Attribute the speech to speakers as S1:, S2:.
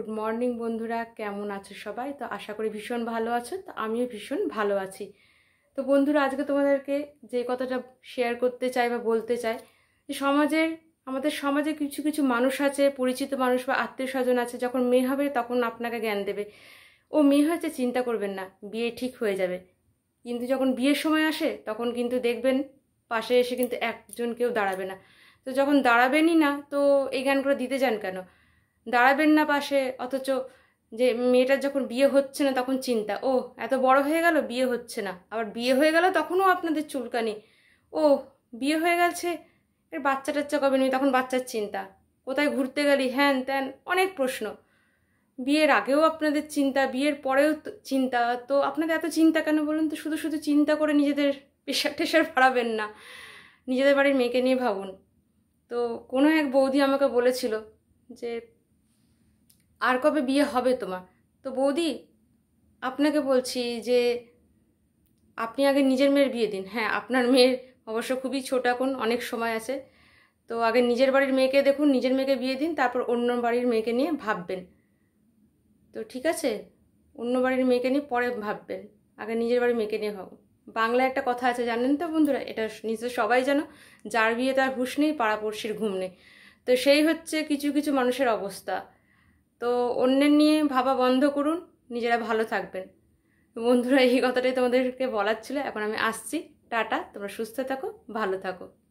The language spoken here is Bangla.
S1: গুড মর্নিং বন্ধুরা কেমন আছো সবাই তো আশা করি ভীষণ ভালো আছো তো আমিও ভীষণ ভালো আছি তো বন্ধুরা আজকে তোমাদেরকে যে কথাটা শেয়ার করতে চাই বা বলতে চাই যে সমাজের আমাদের সমাজে কিছু কিছু মানুষ আছে পরিচিত মানুষ বা আত্মীয় স্বজন আছে যখন মেয়ে হবে তখন আপনাকে জ্ঞান দেবে ও মেয়ে হয়েছে চিন্তা করবেন না বিয়ে ঠিক হয়ে যাবে কিন্তু যখন বিয়ের সময় আসে তখন কিন্তু দেখবেন পাশে এসে কিন্তু একজন কেউ দাঁড়াবে না তো যখন দাঁড়াবেনই না তো এই জ্ঞানগুলো দিতে যান কেন দাঁড়াবেন না পাশে অথচ যে মেয়েটার যখন বিয়ে হচ্ছে না তখন চিন্তা ও এত বড় হয়ে গেল বিয়ে হচ্ছে না আবার বিয়ে হয়ে গেল তখনও আপনাদের চুলকানি ও বিয়ে হয়ে গেছে এর বাচ্চা টাচ্চা কবে নেই তখন বাচ্চার চিন্তা কোথায় ঘুরতে গেলি হ্যান ত্যান অনেক প্রশ্ন বিয়ের আগেও আপনাদের চিন্তা বিয়ের পরেও চিন্তা তো আপনাদের এত চিন্তা কেন বলুন তো শুধু শুধু চিন্তা করে নিজেদের পেশার টেশার ফাড়াবেন না নিজেদের বাড়ির মেয়েকে নিয়ে ভাবুন তো কোনো এক বৌদি আমাকে বলেছিল যে আর কবে বিয়ে হবে তোমার তো বৌদি আপনাকে বলছি যে আপনি আগে নিজের মেয়ের বিয়ে দিন হ্যাঁ আপনার মেয়ের অবশ্য খুবই ছোট এখন অনেক সময় আছে তো আগে নিজের বাড়ির মেয়েকে দেখুন নিজের মেয়েকে বিয়ে দিন তারপর অন্য বাড়ির মেয়েকে নিয়ে ভাববেন তো ঠিক আছে অন্য বাড়ির মেয়েকে নিয়ে পরে ভাববেন আগে নিজের বাড়ির মেয়েকে নিয়ে ভাবুন বাংলায় একটা কথা আছে জানেন তো বন্ধুরা এটা নিজে সবাই জানো যার বিয়ে তার হুশ নেই পাড়াপড়শির ঘুম নেই তো সেই হচ্ছে কিছু কিছু মানুষের অবস্থা তো অন্যের নিয়ে ভাবা বন্ধ করুন নিজেরা ভালো থাকবেন বন্ধুরা এই কথাটাই তোমাদেরকে বলার ছিল এখন আমি আসছি টাটা তোমরা সুস্থ থাকো ভালো থাকো